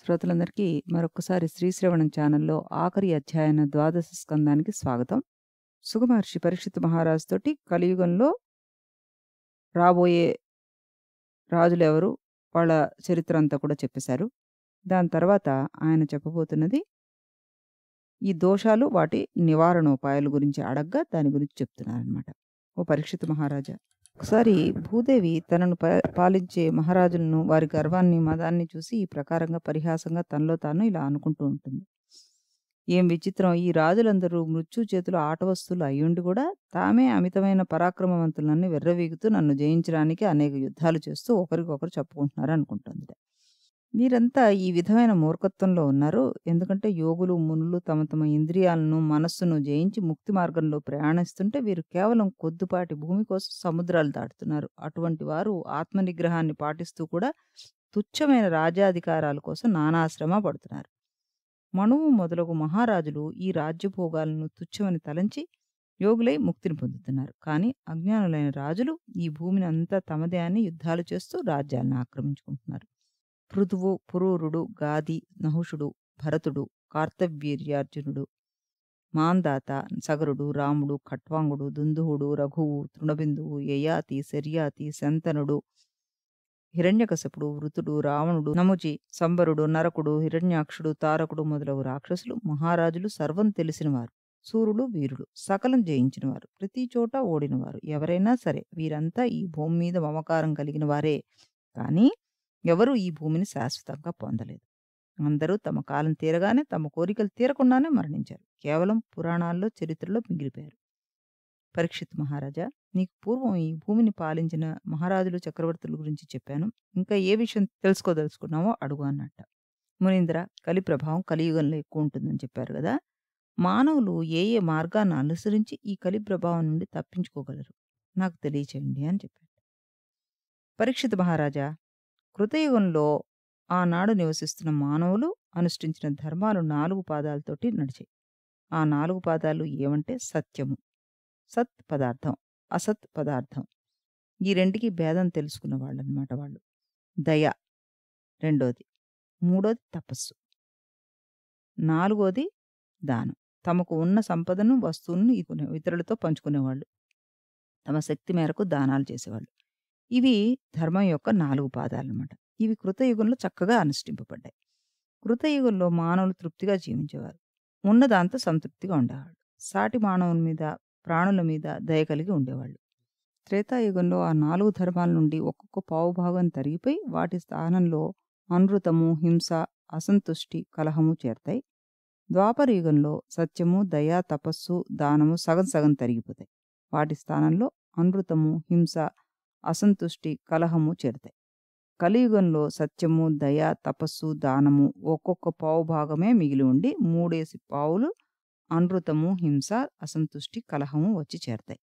శ్రోతలందరికీ మరొకసారి శ్రీశ్రవణం ఛానల్లో ఆఖరి అధ్యాయన ద్వాదశ స్కందానికి స్వాగతం సుగమహర్షి పరీక్షిత్ మహారాజు తోటి కలియుగంలో రాబోయే రాజులు ఎవరు వాళ్ళ చరిత్ర అంతా కూడా చెప్పేశారు దాని తర్వాత ఆయన చెప్పబోతున్నది ఈ దోషాలు వాటి నివారణోపాయాల గురించి అడగ్గా దాని గురించి చెప్తున్నారనమాట ఓ పరీక్షిత్ మహారాజా ఒకసారి భూదేవి తనను పాలించే మహారాజులను వారి గర్వాన్ని మదాన్ని చూసి ఈ ప్రకారంగా పరిహాసంగా తనలో తాను ఇలా అనుకుంటూ ఉంటుంది ఏం విచిత్రం ఈ రాజులందరూ మృత్యు చేతులు ఆట వస్తువులు అయ్యుండి కూడా తామే అమితమైన పరాక్రమవంతులన్నీ వెర్రవీగుతూ నన్ను జయించడానికి అనేక యుద్ధాలు చేస్తూ ఒకరికొకరు చెప్పుకుంటున్నారు అనుకుంటుంది మీరంతా ఈ విధమైన మూర్ఖత్వంలో ఉన్నారు ఎందుకంటే యోగులు మునులు తమ తమ ఇంద్రియాలను మనస్సును జయించి ముక్తి మార్గంలో ప్రయాణిస్తుంటే వీరు కేవలం కొద్దిపాటి భూమి కోసం సముద్రాలు దాటుతున్నారు అటువంటి వారు ఆత్మనిగ్రహాన్ని పాటిస్తూ కూడా తుచ్చమైన రాజ్యాధికారాల కోసం నానాశ్రమ పడుతున్నారు మనువు మొదలగు మహారాజులు ఈ రాజ్యభోగాలను తుచ్చమని తలంచి యోగులై ముక్తిని పొందుతున్నారు కానీ అజ్ఞానులైన రాజులు ఈ భూమిని అంతా తమదే అని యుద్ధాలు చేస్తూ రాజ్యాలను ఆక్రమించుకుంటున్నారు పృథువు పురూరుడు గాది నహుషుడు భరతుడు కార్తవీర్యార్జునుడు మాందాత సగరుడు రాముడు ఖట్వాంగుడు దుందుహుడు రఘువు తృణబిందువు యయాతి శర్యాతి శంతనుడు హిరణ్యకశపుడు వృతుడు రావణుడు నముచి సంబరుడు నరకుడు హిరణ్యాక్షుడు తారకుడు మొదలగు రాక్షసులు మహారాజులు సర్వం తెలిసినవారు సూర్యుడు వీరుడు సకలం జయించినవారు ప్రతి చోట ఓడినవారు ఎవరైనా సరే వీరంతా ఈ భూమి మీద మమకారం కలిగిన వారే కానీ ఎవరూ ఈ భూమిని శాశ్వతంగా పొందలేదు అందరూ తమ కాలం తీరగానే తమ కోరికలు తీరకుండానే మరణించారు కేవలం పురాణాల్లో చరిత్రలో మిగిలిపోయారు పరీక్షిత్ మహారాజా నీకు పూర్వం ఈ భూమిని పాలించిన మహారాజులు చక్రవర్తుల గురించి చెప్పాను ఇంకా ఏ విషయం తెలుసుకోదలుచుకున్నావో అడుగు అన్నట్ట మునీంద్ర కలి ప్రభావం కలియుగంలో ఎక్కువ ఉంటుందని చెప్పారు కదా మానవులు ఏ ఏ మార్గాన్ని అనుసరించి ఈ కలి ప్రభావం నుండి తప్పించుకోగలరు నాకు తెలియచేయండి అని చెప్పాడు పరీక్షిత మహారాజా కృతయుగంలో ఆనాడు నివసిస్తున్న మానవులు అనుష్ఠించిన ధర్మాలు నాలుగు పాదాలతోటి నడిచాయి ఆ నాలుగు పాదాలు ఏమంటే సత్యము సత్ పదార్థం అసత్ పదార్థం ఈ రెండుకి భేదం తెలుసుకున్న వాళ్ళు అనమాట వాళ్ళు దయ రెండోది మూడోది తపస్సు నాలుగోది దానం తమకు ఉన్న సంపదను వస్తువులను ఇతరులతో పంచుకునేవాళ్ళు తమ శక్తి మేరకు దానాలు చేసేవాళ్ళు ఇవి ధర్మం యొక్క నాలుగు పాదాలు అన్నమాట ఇవి కృతయుగంలో చక్కగా కృత కృతయుగంలో మానవులు తృప్తిగా జీవించేవారు ఉన్నదాంతో సంతృప్తిగా ఉండేవాళ్ళు సాటి మానవుల మీద ప్రాణుల మీద దయ కలిగి ఉండేవాళ్ళు త్రేతాయుగంలో ఆ నాలుగు ధర్మాల నుండి ఒక్కొక్క పావుభాగం తరిగిపోయి వాటి స్థానంలో అనృతము హింస అసంతుష్టి కలహము చేరతాయి యుగంలో సత్యము దయ తపస్సు దానము సగం సగం తరిగిపోతాయి వాటి స్థానంలో అనృతము హింస అసంతుష్టి కలహము చేరుతాయి కలియుగంలో సత్యము దయ తపస్సు దానము ఒక్కొక్క పావు భాగమే మిగిలి ఉండి మూడేసి పావులు అనృతము హింస అసంతుష్టి కలహము వచ్చి చేరతాయి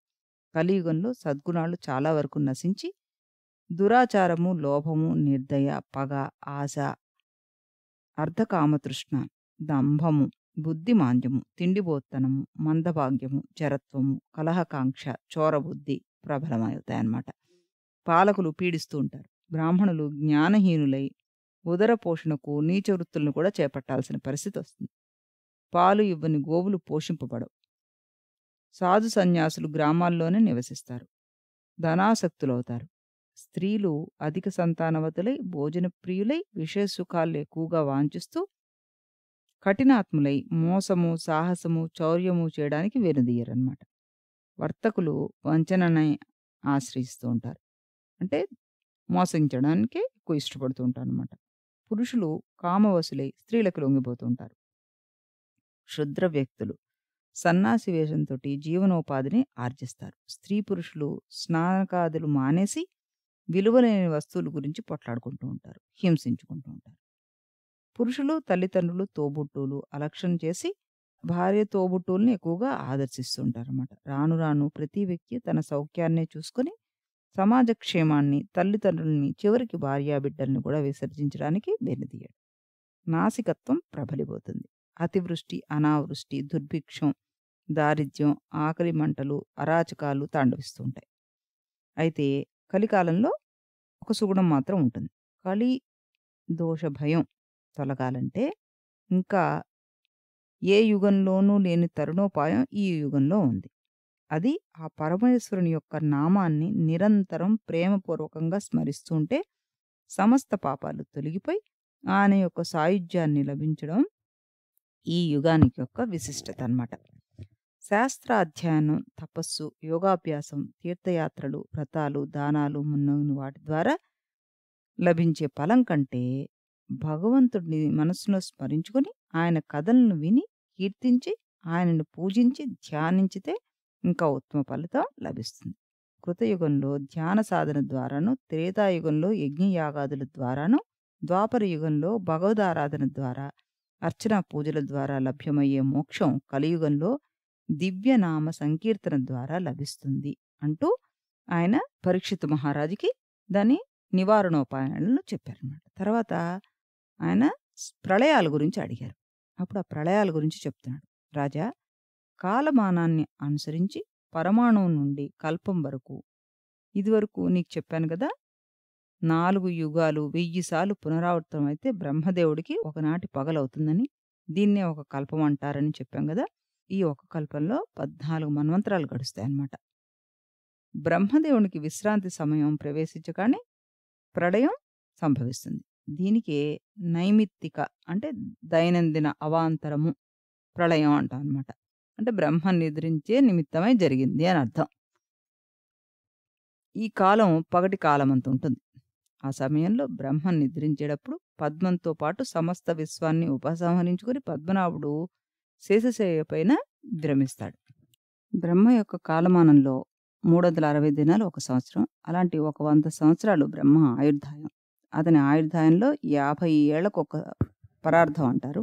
కలియుగంలో సద్గుణాలు చాలా వరకు నశించి దురాచారము లోభము నిర్దయ పగ ఆశ అర్ధకామతృష్ణ దంభము బుద్ధిమాంద్యము తిండిబోత్తనము మందభాగ్యము జరత్వము కలహకాంక్ష చోరబుద్ధి ప్రబలమవుతాయన్నమాట పాలకులు పీడిస్తూ ఉంటారు బ్రాహ్మణులు జ్ఞానహీనులై ఉదర పోషణకు నీచ వృత్తులను కూడా చేపట్టాల్సిన పరిస్థితి వస్తుంది పాలు ఇవ్వని గోవులు పోషింపబడవు సాధు సన్యాసులు గ్రామాల్లోనే నివసిస్తారు ధనాసక్తులవుతారు స్త్రీలు అధిక సంతానవతులై భోజన ప్రియులై విషయ సుఖాలు ఎక్కువగా వాంఛిస్తూ కఠినాత్ములై మోసము సాహసము చౌర్యము చేయడానికి వెనుదీయరన్నమాట వర్తకులు వంచననే ఆశ్రయిస్తూ ఉంటారు అంటే మోసగించడానికి ఎక్కువ ఇష్టపడుతూ ఉంటారు అనమాట పురుషులు కామవసులై స్త్రీలకు లొంగిపోతూ ఉంటారు క్షుద్ర వ్యక్తులు సన్నాసి వేషంతో జీవనోపాధిని ఆర్జిస్తారు స్త్రీ పురుషులు స్నానకాదులు మానేసి విలువలేని వస్తువుల గురించి పొట్లాడుకుంటూ ఉంటారు హింసించుకుంటూ ఉంటారు పురుషులు తల్లిదండ్రులు తోబుట్టూలు అలక్ష్యం చేసి భార్య తోబుట్టూల్ని ఎక్కువగా అనమాట రాను రాను ప్రతి వ్యక్తి తన సౌఖ్యాన్నే చూసుకుని సమాజ క్షేమాన్ని తల్లిదండ్రుల్ని చివరికి భార్యాబిడ్డల్ని కూడా విసర్జించడానికి వెనుదీయడు నాసికత్వం ప్రబలిపోతుంది అతివృష్టి అనావృష్టి దుర్భిక్షం దారిద్ర్యం ఆకలి మంటలు అరాచకాలు తాండవిస్తుంటాయి అయితే కలికాలంలో ఒక సుగుణం మాత్రం ఉంటుంది కలి దోష భయం తొలగాలంటే ఇంకా ఏ యుగంలోనూ లేని తరుణోపాయం ఈ యుగంలో ఉంది అది ఆ పరమేశ్వరుని యొక్క నామాన్ని నిరంతరం ప్రేమపూర్వకంగా స్మరిస్తుంటే సమస్త పాపాలు తొలగిపోయి ఆయన యొక్క సాయుధ్యాన్ని లభించడం ఈ యుగానికి యొక్క విశిష్టత అనమాట శాస్త్రాధ్యయనం తపస్సు యోగాభ్యాసం తీర్థయాత్రలు వ్రతాలు దానాలు మున్నగిన వాటి ద్వారా లభించే ఫలం కంటే భగవంతుడిని మనసులో స్మరించుకొని ఆయన కథలను విని కీర్తించి ఆయనను పూజించి ధ్యానించితే ఇంకా ఉత్తమ ఫలితం లభిస్తుంది కృతయుగంలో ధ్యాన సాధన ద్వారాను త్రేతాయుగంలో యజ్ఞయాగాదుల ద్వారాను ద్వాపర యుగంలో భగవదారాధన ద్వారా అర్చన పూజల ద్వారా లభ్యమయ్యే మోక్షం కలియుగంలో దివ్యనామ సంకీర్తన ద్వారా లభిస్తుంది అంటూ ఆయన పరీక్షిత్ మహారాజుకి దాని నివారణోపాయాలను చెప్పారన్నమాట తర్వాత ఆయన ప్రళయాల గురించి అడిగారు అప్పుడు ఆ ప్రళయాల గురించి చెప్తున్నాడు రాజా కాలమానాన్ని అనుసరించి పరమాణువు నుండి కల్పం వరకు ఇదివరకు నీకు చెప్పాను కదా నాలుగు యుగాలు వెయ్యిసార్లు అయితే బ్రహ్మదేవుడికి ఒకనాటి పగలవుతుందని దీన్నే ఒక కల్పం అంటారని చెప్పాం కదా ఈ ఒక కల్పంలో పద్నాలుగు మన్వంతరాలు గడుస్తాయన్నమాట బ్రహ్మదేవునికి విశ్రాంతి సమయం ప్రవేశించగానే ప్రళయం సంభవిస్తుంది దీనికి నైమిత్తిక అంటే దైనందిన అవాంతరము ప్రళయం అంటాం అనమాట అంటే బ్రహ్మ నిద్రించే నిమిత్తమై జరిగింది అని అర్థం ఈ కాలం పగటి కాలం అంత ఉంటుంది ఆ సమయంలో బ్రహ్మ నిద్రించేటప్పుడు పద్మంతో పాటు సమస్త విశ్వాన్ని ఉపసంహరించుకుని పద్మనాభుడు శేషశయ్య పైన విరమిస్తాడు బ్రహ్మ యొక్క కాలమానంలో మూడు వందల అరవై దినాలు ఒక సంవత్సరం అలాంటి ఒక వంద సంవత్సరాలు బ్రహ్మ ఆయుర్దాయం అతని ఆయుర్దాయంలో యాభై ఏళ్లకు ఒక పరార్థం అంటారు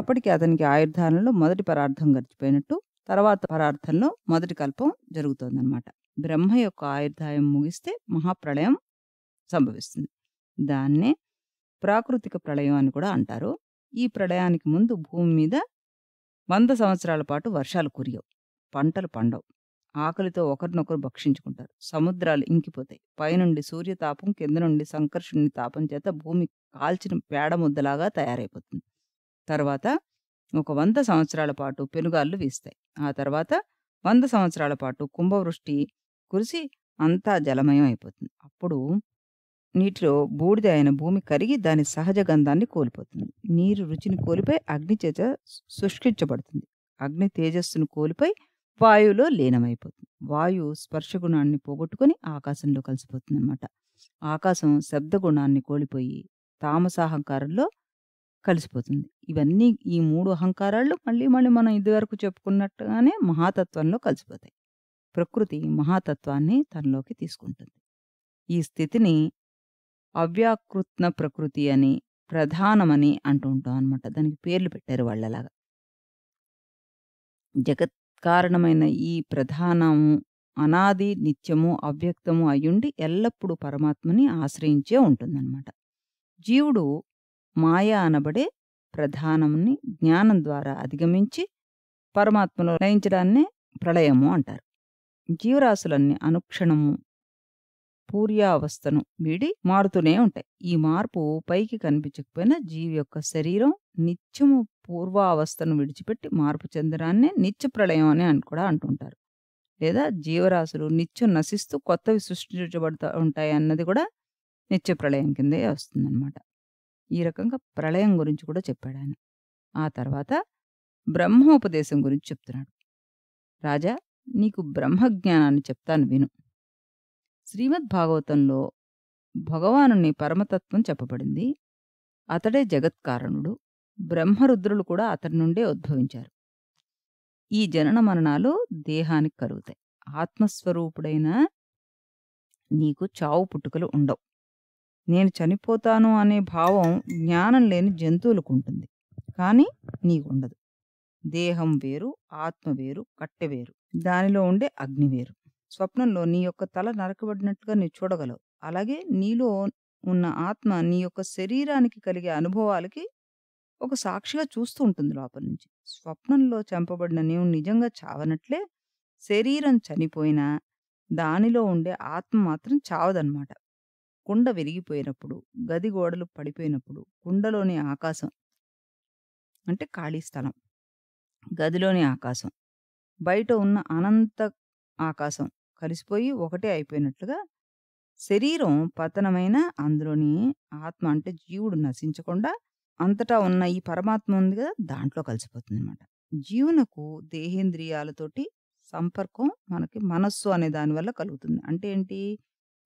అప్పటికి అతనికి ఆయుర్ధారణలో మొదటి పరార్థం గడిచిపోయినట్టు తర్వాత పరార్థంలో మొదటి కల్పం జరుగుతోందనమాట బ్రహ్మ యొక్క ఆయుర్ధాయం ముగిస్తే మహాప్రళయం సంభవిస్తుంది దాన్నే ప్రాకృతిక ప్రళయం అని కూడా అంటారు ఈ ప్రళయానికి ముందు భూమి మీద వంద సంవత్సరాల పాటు వర్షాలు కురియవు పంటలు పండవు ఆకలితో ఒకరినొకరు భక్షించుకుంటారు సముద్రాలు ఇంకిపోతాయి పైనుండి సూర్యతాపం కింద నుండి సంకర్షుని తాపం చేత భూమి కాల్చిన పేడ ముద్దలాగా తయారైపోతుంది తర్వాత ఒక వంద సంవత్సరాల పాటు పెనుగాళ్ళు వీస్తాయి ఆ తర్వాత వంద సంవత్సరాల పాటు కుంభవృష్టి కురిసి అంతా జలమయం అయిపోతుంది అప్పుడు నీటిలో బూడిద అయిన భూమి కరిగి దాని సహజ గంధాన్ని కోల్పోతుంది నీరు రుచిని కోల్పోయి అగ్ని చేత శుష్కించబడుతుంది అగ్ని తేజస్సును కోల్పోయి వాయువులో లీనమైపోతుంది వాయువు గుణాన్ని పోగొట్టుకుని ఆకాశంలో కలిసిపోతుంది అనమాట ఆకాశం శబ్దగుణాన్ని కోల్పోయి తామసాహంకారంలో కలిసిపోతుంది ఇవన్నీ ఈ మూడు అహంకారాలు మళ్ళీ మళ్ళీ మనం ఇదివరకు చెప్పుకున్నట్టుగానే మహాతత్వంలో కలిసిపోతాయి ప్రకృతి మహాతత్వాన్ని తనలోకి తీసుకుంటుంది ఈ స్థితిని అవ్యాకృత్న ప్రకృతి అని ప్రధానమని అంటూ ఉంటాం అనమాట దానికి పేర్లు పెట్టారు వాళ్ళలాగా జగత్ కారణమైన ఈ ప్రధానము అనాది నిత్యము అవ్యక్తము అయ్యుండి ఎల్లప్పుడూ పరమాత్మని ఆశ్రయించే ఉంటుందన్నమాట జీవుడు మాయ అనబడే ప్రధానముని జ్ఞానం ద్వారా అధిగమించి పరమాత్మలో నయించడాన్నే ప్రళయము అంటారు జీవరాశులన్నీ అనుక్షణము పూర్యావస్థను వీడి మారుతూనే ఉంటాయి ఈ మార్పు పైకి కనిపించకపోయినా జీవి యొక్క శరీరం నిత్యము పూర్వావస్థను విడిచిపెట్టి మార్పు చెందడాన్నే నిత్య ప్రళయం అని అని కూడా అంటుంటారు లేదా జీవరాశులు నిత్యం నశిస్తూ కొత్తవి సృష్టించబడుతూ ఉంటాయి అన్నది కూడా నిత్య ప్రళయం కిందే వస్తుందన్నమాట ఈ రకంగా ప్రళయం గురించి కూడా చెప్పాడు ఆయన ఆ తర్వాత బ్రహ్మోపదేశం గురించి చెప్తున్నాడు రాజా నీకు బ్రహ్మజ్ఞానాన్ని చెప్తాను విను శ్రీమద్ భాగవతంలో పరమతత్వం చెప్పబడింది అతడే జగత్కారణుడు బ్రహ్మరుద్రులు కూడా అతడి నుండే ఉద్భవించారు ఈ జనన మరణాలు దేహానికి కలుగుతాయి ఆత్మస్వరూపుడైన నీకు చావు పుట్టుకలు ఉండవు నేను చనిపోతాను అనే భావం జ్ఞానం లేని జంతువులకు ఉంటుంది కానీ నీకుండదు దేహం వేరు ఆత్మ వేరు కట్టె వేరు దానిలో ఉండే అగ్ని వేరు స్వప్నంలో నీ యొక్క తల నరకబడినట్టుగా నీ చూడగలవు అలాగే నీలో ఉన్న ఆత్మ నీ యొక్క శరీరానికి కలిగే అనుభవాలకి ఒక సాక్షిగా చూస్తూ ఉంటుంది లోపల నుంచి స్వప్నంలో చంపబడిన నీవు నిజంగా చావనట్లే శరీరం చనిపోయినా దానిలో ఉండే ఆత్మ మాత్రం చావదనమాట కుండ విరిగిపోయినప్పుడు గది గోడలు పడిపోయినప్పుడు కుండలోని ఆకాశం అంటే ఖాళీ స్థలం గదిలోని ఆకాశం బయట ఉన్న అనంత ఆకాశం కలిసిపోయి ఒకటే అయిపోయినట్లుగా శరీరం పతనమైన అందులోని ఆత్మ అంటే జీవుడు నశించకుండా అంతటా ఉన్న ఈ పరమాత్మ ఉంది కదా దాంట్లో కలిసిపోతుంది అనమాట జీవునకు దేహేంద్రియాలతోటి సంపర్కం మనకి మనస్సు అనే దానివల్ల కలుగుతుంది అంటే ఏంటి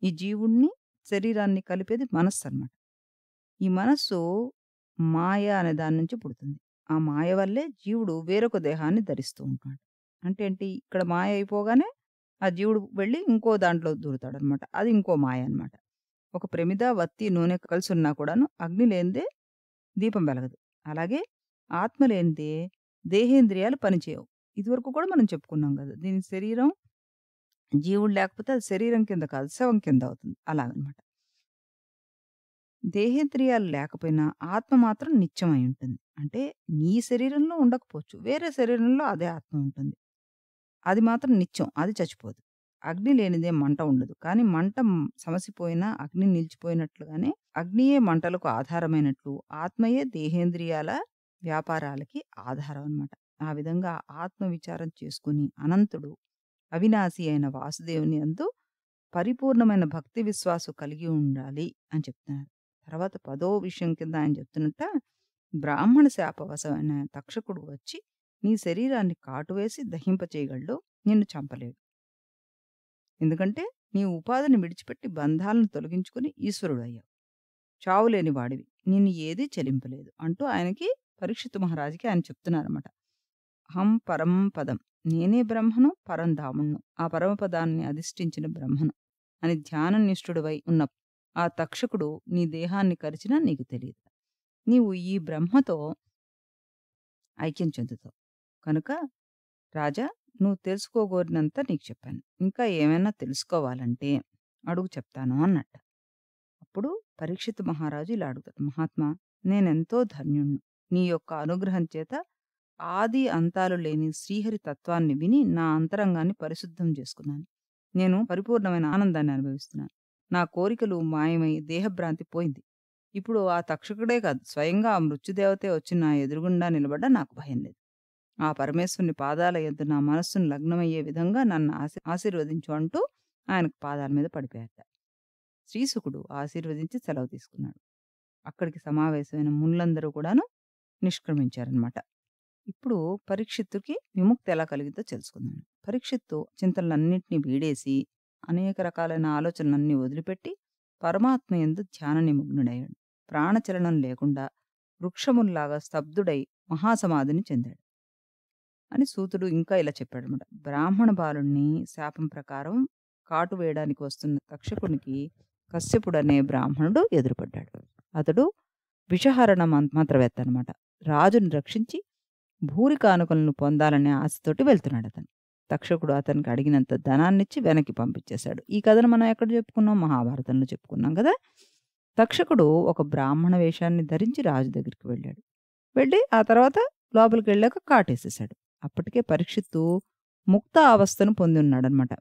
ఈ జీవుణ్ణి శరీరాన్ని కలిపేది మనస్సు అనమాట ఈ మనస్సు మాయ అనే దాని నుంచి పుడుతుంది ఆ మాయ వల్లే జీవుడు వేరొక దేహాన్ని ధరిస్తూ ఉంటాడు అంటే ఏంటి ఇక్కడ మాయ అయిపోగానే ఆ జీవుడు వెళ్ళి ఇంకో దాంట్లో దూరుతాడు అనమాట అది ఇంకో మాయ అనమాట ఒక ప్రమిద వత్తి నూనె కలిసి ఉన్నా కూడాను అగ్ని లేనిదే దీపం వెలగదు అలాగే ఆత్మ లేనిదే దేహేంద్రియాలు పనిచేయవు ఇదివరకు కూడా మనం చెప్పుకున్నాం కదా దీని శరీరం జీవుడు లేకపోతే అది శరీరం కింద కాదు శవం కింద అవుతుంది అలాగనమాట దేహేంద్రియాలు లేకపోయినా ఆత్మ మాత్రం నిత్యమై ఉంటుంది అంటే నీ శరీరంలో ఉండకపోవచ్చు వేరే శరీరంలో అదే ఆత్మ ఉంటుంది అది మాత్రం నిత్యం అది చచ్చిపోదు అగ్ని లేనిదే మంట ఉండదు కానీ మంట సమసిపోయినా అగ్ని నిలిచిపోయినట్లుగానే అగ్నియే మంటలకు ఆధారమైనట్లు ఆత్మయే దేహేంద్రియాల వ్యాపారాలకి ఆధారం అనమాట ఆ విధంగా ఆత్మ విచారం చేసుకుని అనంతుడు అవినాశి అయిన వాసుదేవుని అందు పరిపూర్ణమైన భక్తి విశ్వాసం కలిగి ఉండాలి అని చెప్తున్నారు తర్వాత పదో విషయం కింద ఆయన చెప్తున్నట్ట బ్రాహ్మణ శాపవశమైన తక్షకుడు వచ్చి నీ శరీరాన్ని కాటువేసి దహింపచేయగలడు నిన్ను చంపలేడు ఎందుకంటే నీ ఉపాధిని విడిచిపెట్టి బంధాలను తొలగించుకుని ఈశ్వరుడు అయ్యావు చావులేని వాడివి నిన్ను ఏదీ చెలింపలేదు అంటూ ఆయనకి పరీక్షిత్ మహారాజుకి ఆయన చెప్తున్నారన్నమాట అహం పరం పదం నేనే బ్రహ్మను పరంధాముణ్ణు ఆ పరమపదాన్ని అధిష్ఠించిన బ్రహ్మను అని నిష్ఠుడివై ఉన్న ఆ తక్షకుడు నీ దేహాన్ని కరిచినా నీకు తెలియదు నీవు ఈ బ్రహ్మతో ఐక్యం చెందుతావు కనుక రాజా నువ్వు తెలుసుకోగోరినంత నీకు చెప్పాను ఇంకా ఏమైనా తెలుసుకోవాలంటే అడుగు చెప్తాను అన్నట్ట అప్పుడు పరీక్షిత్ మహారాజు ఇలా అడుగుతాడు మహాత్మా నేనెంతో ధన్యుణ్ణు నీ యొక్క అనుగ్రహం చేత ఆది అంతాలు లేని శ్రీహరి తత్వాన్ని విని నా అంతరంగాన్ని పరిశుద్ధం చేసుకున్నాను నేను పరిపూర్ణమైన ఆనందాన్ని అనుభవిస్తున్నాను నా కోరికలు మాయమై దేహభ్రాంతి పోయింది ఇప్పుడు ఆ తక్షకుడే కాదు స్వయంగా ఆ మృత్యుదేవతే వచ్చి నా ఎదురుగుండా నిలబడ్డా నాకు భయం లేదు ఆ పరమేశ్వరుని పాదాల ఎద్దు నా మనస్సును లగ్నమయ్యే విధంగా నన్ను ఆశీ ఆశీర్వదించు అంటూ ఆయనకు పాదాల మీద పడిపోయాట శ్రీసుకుడు ఆశీర్వదించి సెలవు తీసుకున్నాడు అక్కడికి సమావేశమైన ముళ్ళందరూ కూడాను నిష్క్రమించారనమాట ఇప్పుడు పరీక్షిత్తుకి విముక్తి ఎలా కలిగిందో తెలుసుకుందాం పరీక్షిత్తు చింతనలన్నింటినీ వీడేసి అనేక రకాలైన ఆలోచనలన్నీ వదిలిపెట్టి పరమాత్మ ఎందు ధ్యాన నిమగ్నుడయ్యాడు ప్రాణచలనం లేకుండా వృక్షముల్లాగా స్తబ్దుడై మహాసమాధిని చెందాడు అని సూతుడు ఇంకా ఇలా అనమాట బ్రాహ్మణ బాలుణ్ణి శాపం ప్రకారం కాటు వేయడానికి వస్తున్న తక్షకునికి అనే బ్రాహ్మణుడు ఎదురుపడ్డాడు అతడు విషహరణ మంత్రవేత్త అనమాట రాజుని రక్షించి భూరి కానుకలను పొందాలనే ఆశతోటి వెళ్తున్నాడు అతను తక్షకుడు అతనికి అడిగినంత ధనాన్నిచ్చి వెనక్కి పంపించేశాడు ఈ కథను మనం ఎక్కడ చెప్పుకున్నాం మహాభారతంలో చెప్పుకున్నాం కదా తక్షకుడు ఒక బ్రాహ్మణ వేషాన్ని ధరించి రాజు దగ్గరికి వెళ్ళాడు వెళ్ళి ఆ తర్వాత లోపలికి వెళ్ళాక కాటేసేశాడు అప్పటికే పరీక్షిత్తు ముక్త అవస్థను పొంది ఉన్నాడనమాట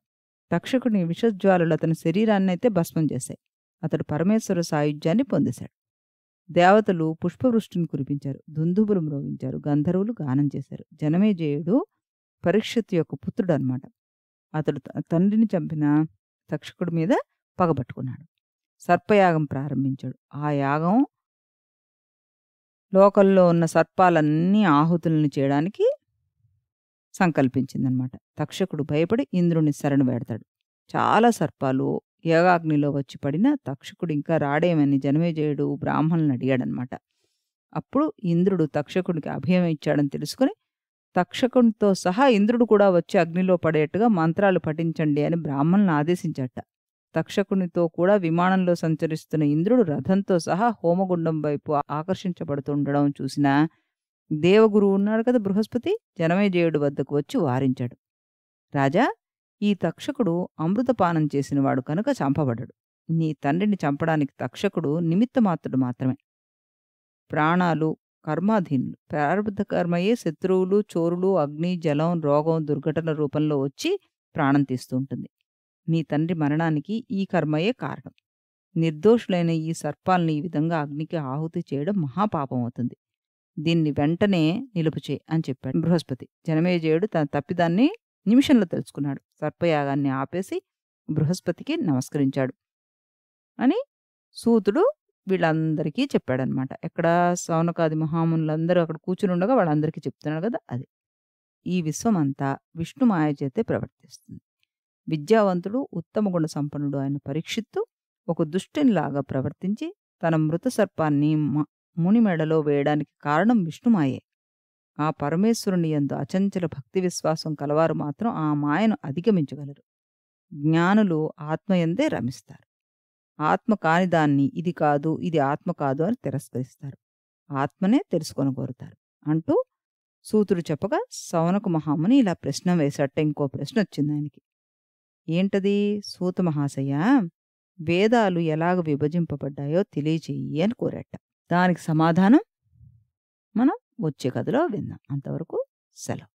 తక్షకుడిని విషజ్వాలలు అతని శరీరాన్ని అయితే భస్మం చేశాయి అతడు పరమేశ్వర సాయుధ్యాన్ని పొందేశాడు దేవతలు పుష్పవృష్టిని కురిపించారు దుందుబులు మ్రోగించారు గంధర్వులు గానం చేశారు జనమేజయుడు పరీక్షత్ యొక్క పుత్రుడు అనమాట అతడు తండ్రిని చంపిన తక్షకుడి మీద పగబట్టుకున్నాడు సర్పయాగం ప్రారంభించాడు ఆ యాగం లోకల్లో ఉన్న సర్పాలన్నీ ఆహుతులను చేయడానికి సంకల్పించిందనమాట తక్షకుడు భయపడి ఇంద్రుని శరణు వేడతాడు చాలా సర్పాలు యోగాగ్నిలో వచ్చి పడిన తక్షకుడు ఇంకా రాడేమని జనమేజయుడు బ్రాహ్మణులను అడిగాడనమాట అప్పుడు ఇంద్రుడు తక్షకుడికి అభయం ఇచ్చాడని తెలుసుకుని తక్షకునితో సహా ఇంద్రుడు కూడా వచ్చి అగ్నిలో పడేట్టుగా మంత్రాలు పఠించండి అని బ్రాహ్మణులను ఆదేశించట తక్షకునితో కూడా విమానంలో సంచరిస్తున్న ఇంద్రుడు రథంతో సహా హోమగుండం వైపు ఆకర్షించబడుతుండడం చూసిన దేవగురువు ఉన్నాడు కదా బృహస్పతి జనమేజయుడు వద్దకు వచ్చి వారించాడు రాజా ఈ తక్షకుడు అమృతపానం చేసినవాడు కనుక చంపబడడు నీ తండ్రిని చంపడానికి తక్షకుడు నిమిత్తమాత్రుడు మాత్రమే ప్రాణాలు కర్మాధీనులు ప్రారంభ కర్మయే శత్రువులు చోరులు అగ్ని జలం రోగం దుర్ఘటన రూపంలో వచ్చి ప్రాణం తీస్తుంటుంది నీ తండ్రి మరణానికి ఈ కర్మయే కారణం నిర్దోషులైన ఈ సర్పాలను ఈ విధంగా అగ్నికి ఆహుతి చేయడం మహాపాపం అవుతుంది దీన్ని వెంటనే నిలుపుచే అని చెప్పాడు బృహస్పతి జనమేజయుడు తన తప్పిదాన్ని నిమిషంలో తెలుసుకున్నాడు సర్పయాగాన్ని ఆపేసి బృహస్పతికి నమస్కరించాడు అని సూతుడు వీళ్ళందరికీ చెప్పాడనమాట ఎక్కడ సౌనకాది మహామునులందరూ అక్కడ కూర్చుని ఉండగా వాళ్ళందరికీ చెప్తున్నాడు కదా అది ఈ విశ్వమంతా విష్ణు మాయ చేతే ప్రవర్తిస్తుంది విద్యావంతుడు ఉత్తమ గుణ సంపన్నుడు ఆయన పరీక్షిత్తు ఒక దుష్టినిలాగా ప్రవర్తించి తన మృత సర్పాన్ని ముని మెడలో వేయడానికి కారణం విష్ణుమాయే ఆ పరమేశ్వరుని యందు అచంచల భక్తి విశ్వాసం కలవారు మాత్రం ఆ మాయను అధిగమించగలరు జ్ఞానులు ఆత్మయందే రమిస్తారు ఆత్మ కాని దాన్ని ఇది కాదు ఇది ఆత్మ కాదు అని తిరస్కరిస్తారు ఆత్మనే తెలుసుకొని కోరుతారు అంటూ సూతుడు చెప్పగా సవనకు మహాముని ఇలా ప్రశ్న వేసట్ట ఇంకో ప్రశ్న వచ్చింది ఆయనకి ఏంటది సూత మహాశయ వేదాలు ఎలాగ విభజింపబడ్డాయో తెలియచేయి అని కోరట దానికి సమాధానం మనం వచ్చే కథలో విందాం అంతవరకు సెలవు